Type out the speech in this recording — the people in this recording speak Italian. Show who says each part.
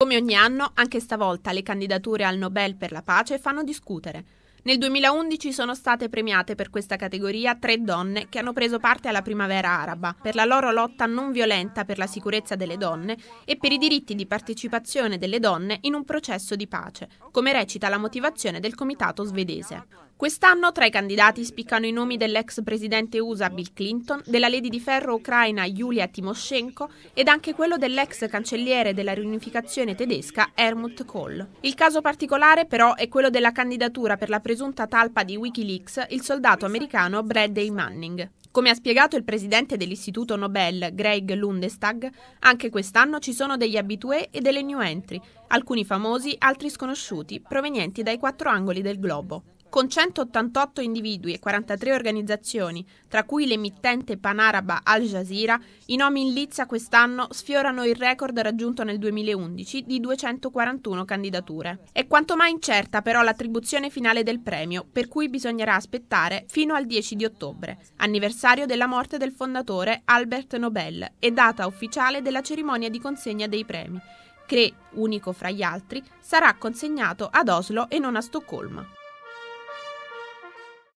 Speaker 1: Come ogni anno, anche stavolta le candidature al Nobel per la pace fanno discutere. Nel 2011 sono state premiate per questa categoria tre donne che hanno preso parte alla primavera araba per la loro lotta non violenta per la sicurezza delle donne e per i diritti di partecipazione delle donne in un processo di pace, come recita la motivazione del comitato svedese. Quest'anno tra i candidati spiccano i nomi dell'ex presidente USA Bill Clinton, della Lady di Ferro ucraina Yulia Tymoshenko ed anche quello dell'ex cancelliere della riunificazione tedesca Helmut Kohl. Il caso particolare però è quello della candidatura per la presunta talpa di Wikileaks il soldato americano Bradley Manning. Come ha spiegato il presidente dell'Istituto Nobel, Greg Lundestag, anche quest'anno ci sono degli habitué e delle new entry, alcuni famosi, altri sconosciuti, provenienti dai quattro angoli del globo con 188 individui e 43 organizzazioni, tra cui l'emittente panaraba Al Jazeera, i nomi in lizza quest'anno sfiorano il record raggiunto nel 2011 di 241 candidature. È quanto mai incerta però l'attribuzione finale del premio, per cui bisognerà aspettare fino al 10 di ottobre, anniversario della morte del fondatore Albert Nobel e data ufficiale della cerimonia di consegna dei premi. Cre, unico fra gli altri, sarà consegnato ad Oslo e non a Stoccolma.